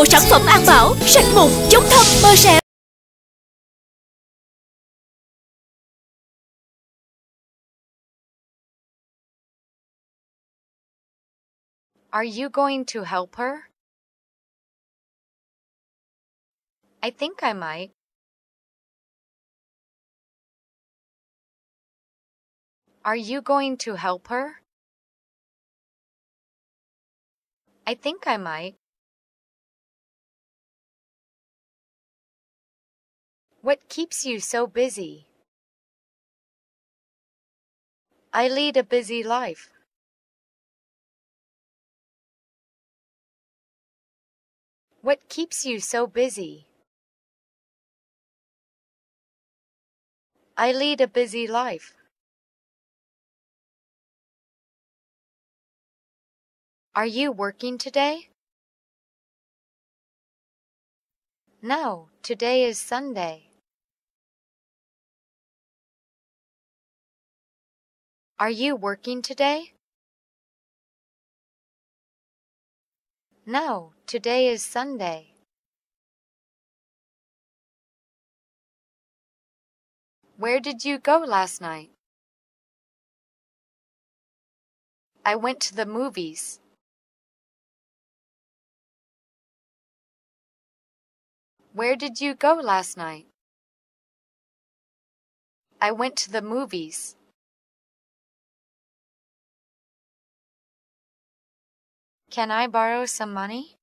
bộ sản phẩm an bảo Sạch mụn, chống thâm, mơ sẹo Are you going to help her? I think I might. Are you going to help her? I think I might. What keeps you so busy? I lead a busy life. What keeps you so busy? I lead a busy life. Are you working today? No, today is Sunday. Are you working today? No, today is Sunday. Where did you go last night? I went to the movies. Where did you go last night? I went to the movies. Can I borrow some money?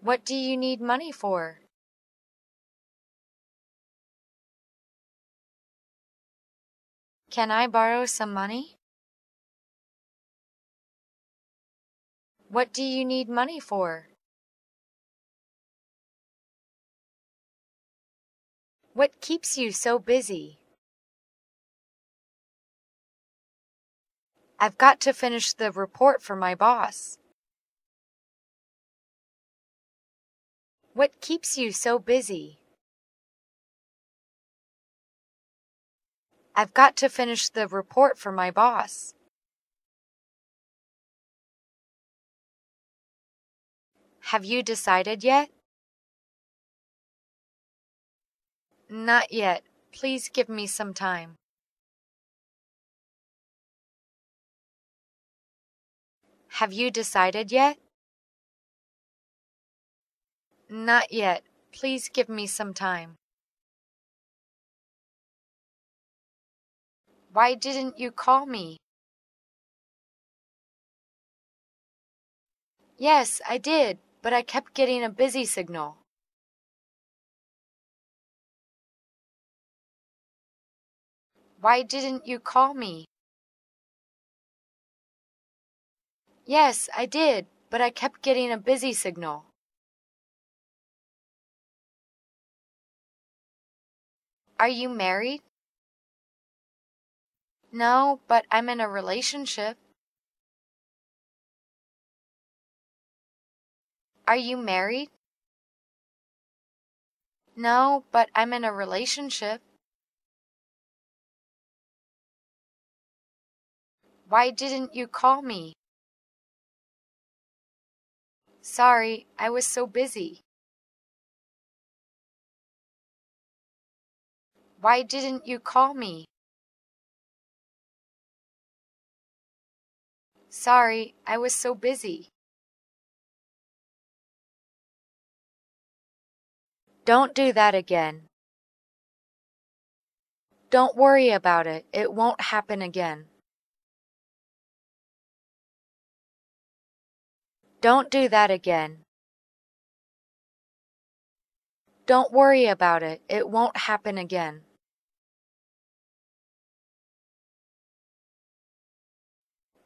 What do you need money for? Can I borrow some money? What do you need money for? What keeps you so busy? I've got to finish the report for my boss. What keeps you so busy? I've got to finish the report for my boss. Have you decided yet? Not yet. Please give me some time. Have you decided yet? Not yet. Please give me some time. Why didn't you call me? Yes, I did, but I kept getting a busy signal. Why didn't you call me? Yes, I did, but I kept getting a busy signal. Are you married? No, but I'm in a relationship. Are you married? No, but I'm in a relationship. Why didn't you call me? Sorry, I was so busy. Why didn't you call me? Sorry, I was so busy. Don't do that again. Don't worry about it, it won't happen again. Don't do that again. Don't worry about it. It won't happen again.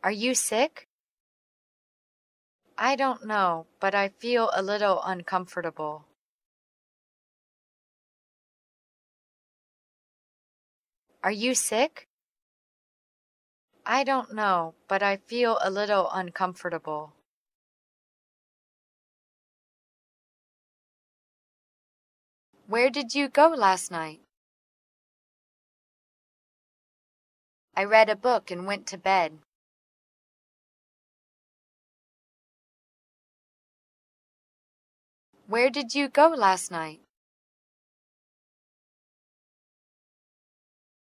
Are you sick? I don't know, but I feel a little uncomfortable. Are you sick? I don't know, but I feel a little uncomfortable. Where did you go last night? I read a book and went to bed. Where did you go last night?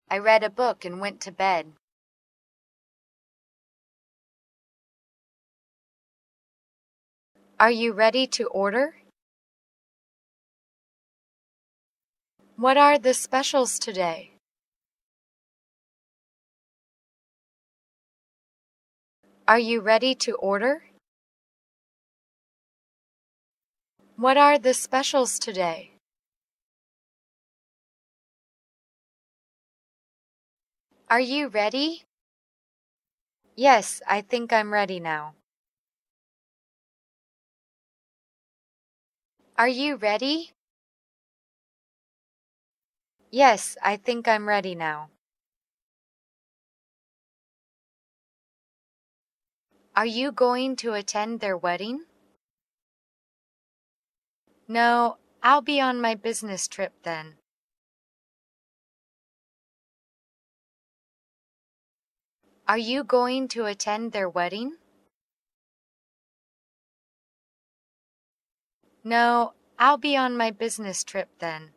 I read a book and went to bed. Are you ready to order? What are the specials today? Are you ready to order? What are the specials today? Are you ready? Yes, I think I'm ready now. Are you ready? Yes, I think I'm ready now. Are you going to attend their wedding? No, I'll be on my business trip then. Are you going to attend their wedding? No, I'll be on my business trip then.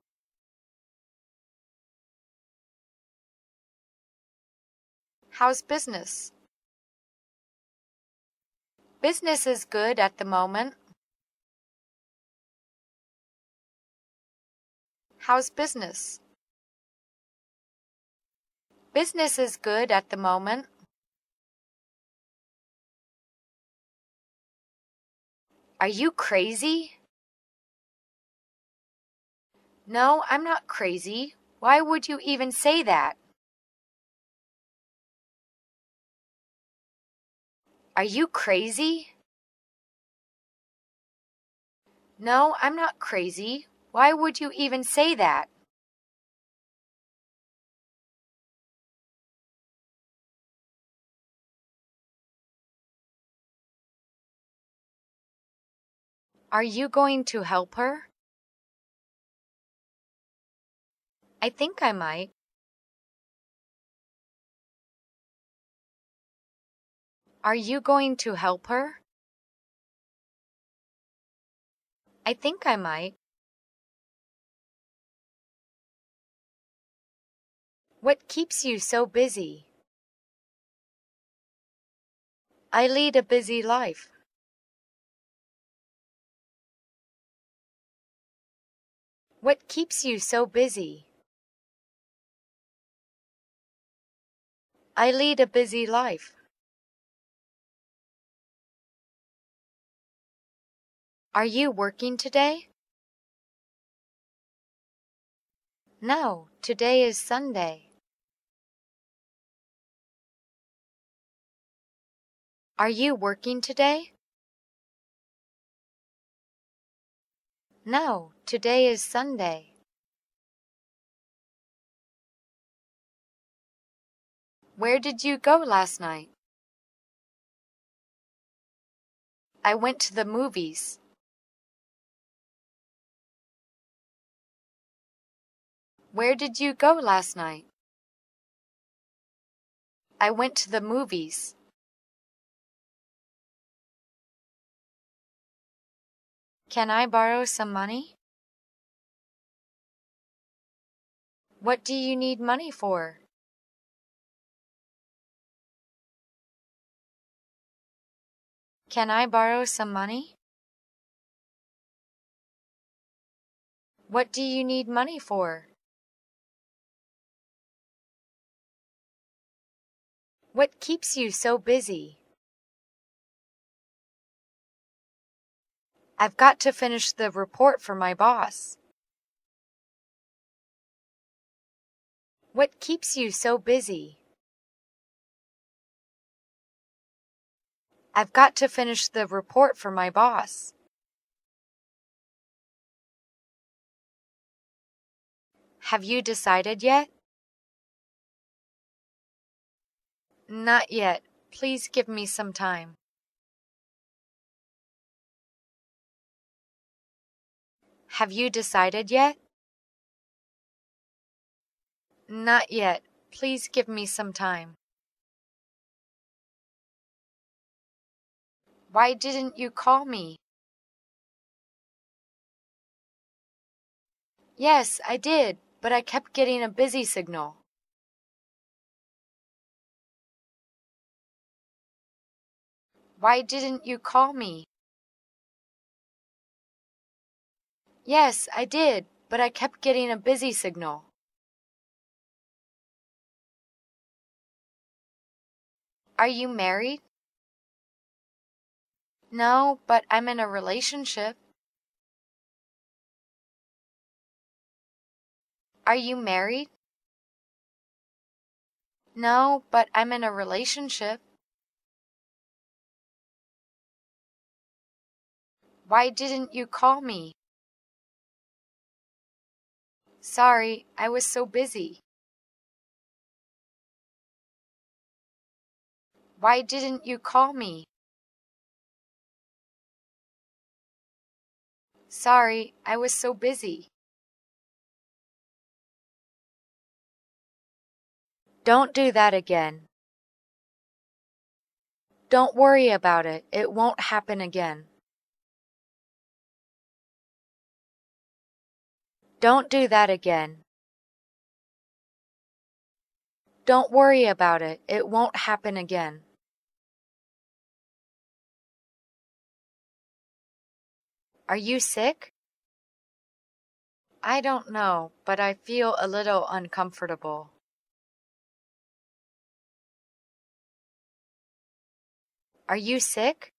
How's business? Business is good at the moment. How's business? Business is good at the moment. Are you crazy? No, I'm not crazy. Why would you even say that? Are you crazy? No, I'm not crazy. Why would you even say that? Are you going to help her? I think I might. Are you going to help her? I think I might. What keeps you so busy? I lead a busy life. What keeps you so busy? I lead a busy life. Are you working today? No, today is Sunday. Are you working today? No, today is Sunday. Where did you go last night? I went to the movies. Where did you go last night? I went to the movies. Can I borrow some money? What do you need money for? Can I borrow some money? What do you need money for? What keeps you so busy? I've got to finish the report for my boss. What keeps you so busy? I've got to finish the report for my boss. Have you decided yet? Not yet. Please give me some time. Have you decided yet? Not yet. Please give me some time. Why didn't you call me? Yes, I did, but I kept getting a busy signal. Why didn't you call me? Yes, I did, but I kept getting a busy signal. Are you married? No, but I'm in a relationship. Are you married? No, but I'm in a relationship. Why didn't you call me? Sorry, I was so busy. Why didn't you call me? Sorry, I was so busy. Don't do that again. Don't worry about it. It won't happen again. Don't do that again. Don't worry about it. It won't happen again. Are you sick? I don't know, but I feel a little uncomfortable. Are you sick?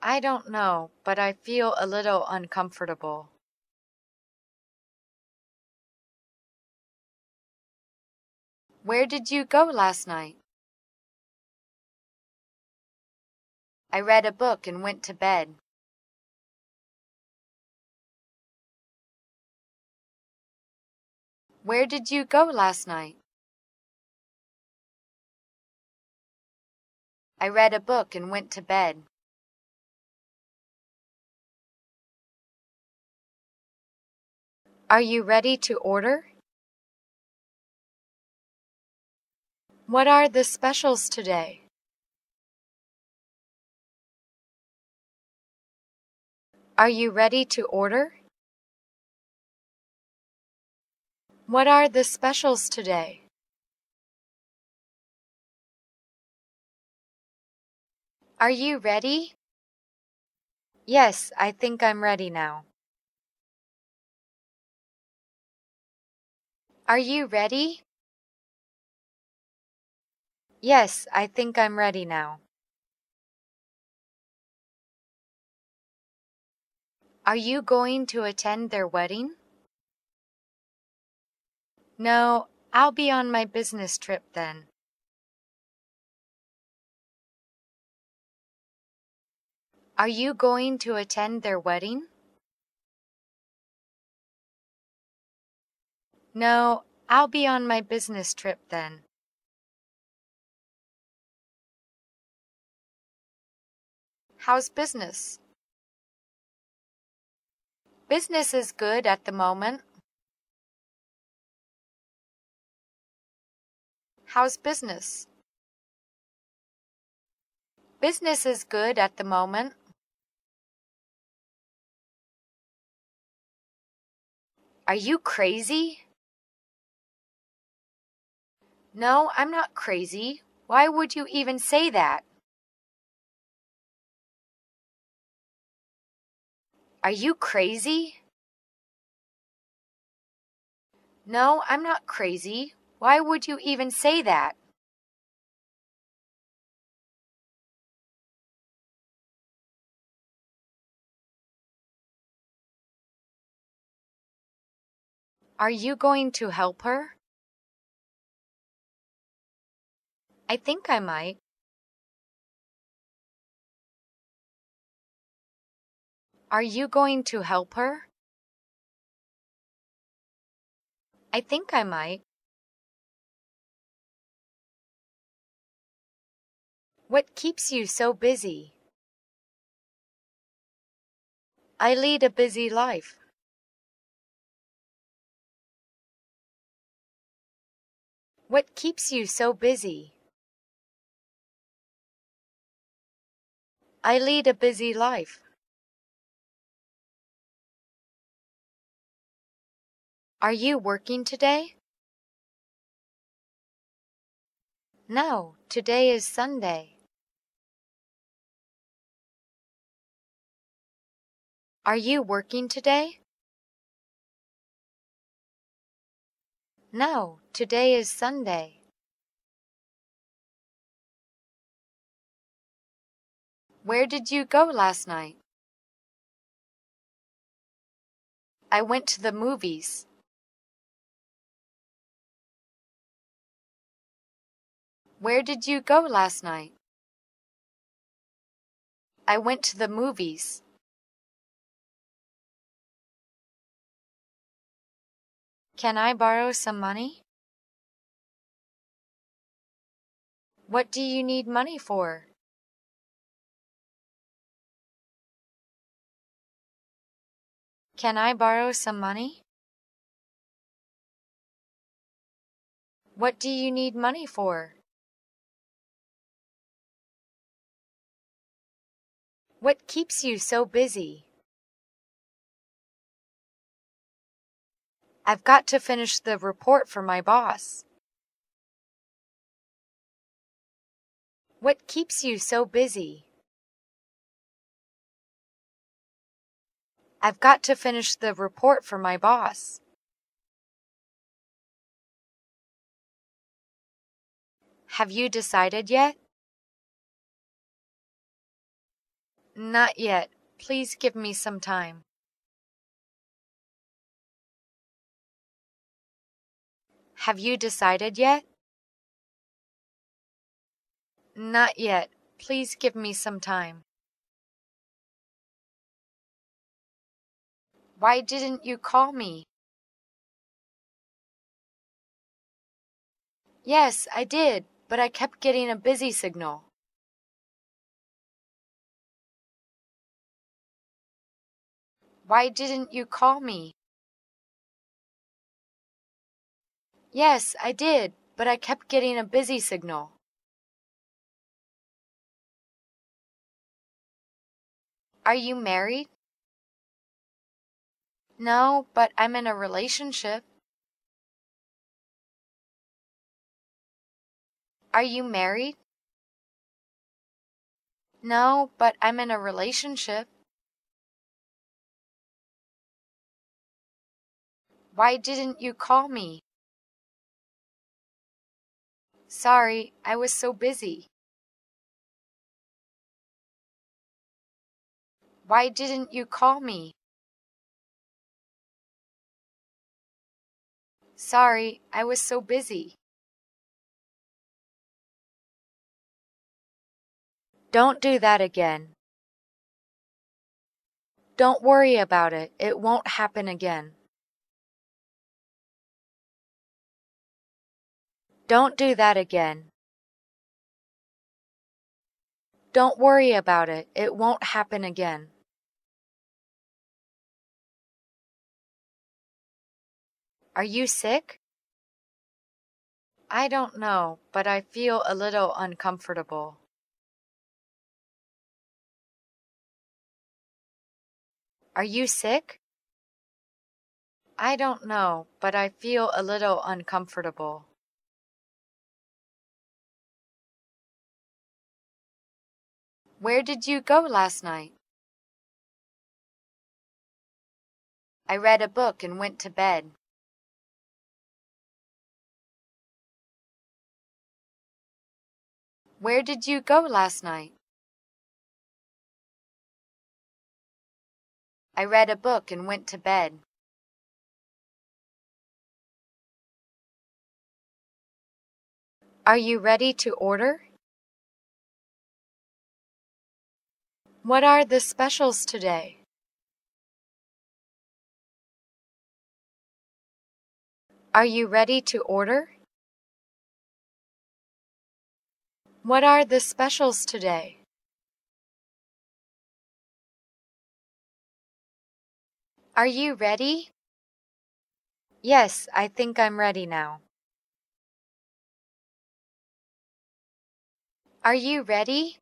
I don't know, but I feel a little uncomfortable. Where did you go last night? I read a book and went to bed. Where did you go last night? I read a book and went to bed. Are you ready to order? What are the specials today? Are you ready to order? What are the specials today? Are you ready? Yes, I think I'm ready now. Are you ready? Yes, I think I'm ready now. Are you going to attend their wedding? No, I'll be on my business trip then. Are you going to attend their wedding? No, I'll be on my business trip then. How's business? Business is good at the moment. How's business? Business is good at the moment. Are you crazy? No, I'm not crazy. Why would you even say that? Are you crazy? No, I'm not crazy. Why would you even say that? Are you going to help her? I think I might. Are you going to help her? I think I might. What keeps you so busy? I lead a busy life. What keeps you so busy? I lead a busy life. Are you working today? No, today is Sunday. Are you working today? No, today is Sunday. Where did you go last night? I went to the movies. Where did you go last night? I went to the movies. Can I borrow some money? What do you need money for? Can I borrow some money? What do you need money for? What keeps you so busy? I've got to finish the report for my boss. What keeps you so busy? I've got to finish the report for my boss. Have you decided yet? Not yet. Please give me some time. Have you decided yet? Not yet. Please give me some time. Why didn't you call me? Yes, I did, but I kept getting a busy signal. Why didn't you call me? Yes, I did, but I kept getting a busy signal. Are you married? No, but I'm in a relationship. Are you married? No, but I'm in a relationship. Why didn't you call me? Sorry, I was so busy. Why didn't you call me? Sorry, I was so busy. Don't do that again. Don't worry about it. It won't happen again. Don't do that again. Don't worry about it. It won't happen again. Are you sick? I don't know, but I feel a little uncomfortable. Are you sick? I don't know, but I feel a little uncomfortable. Where did you go last night? I read a book and went to bed. Where did you go last night? I read a book and went to bed. Are you ready to order? What are the specials today? Are you ready to order? What are the specials today? Are you ready? Yes, I think I'm ready now. Are you ready?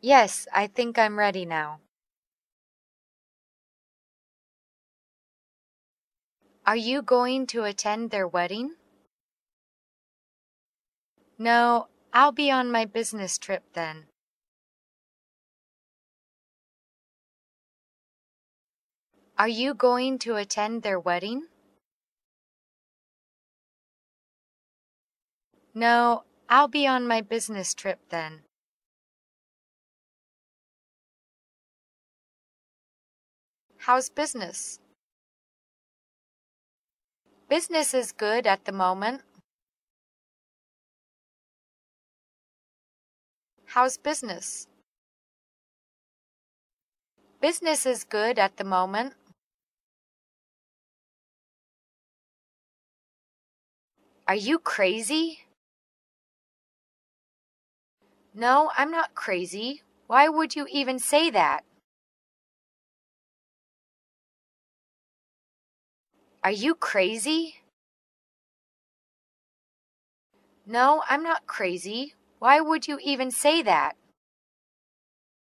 Yes, I think I'm ready now. Are you going to attend their wedding? No, I'll be on my business trip then. Are you going to attend their wedding? No, I'll be on my business trip then. How's business? Business is good at the moment. How's business? Business is good at the moment. Are you crazy? No, I'm not crazy. Why would you even say that? Are you crazy? No, I'm not crazy. Why would you even say that?